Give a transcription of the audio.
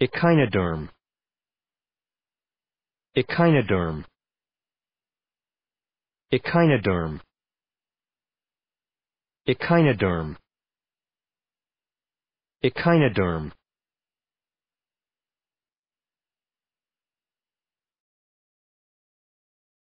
Echinoderm. Echinoderm. Echinoderm. Echinoderm. Echinoderm.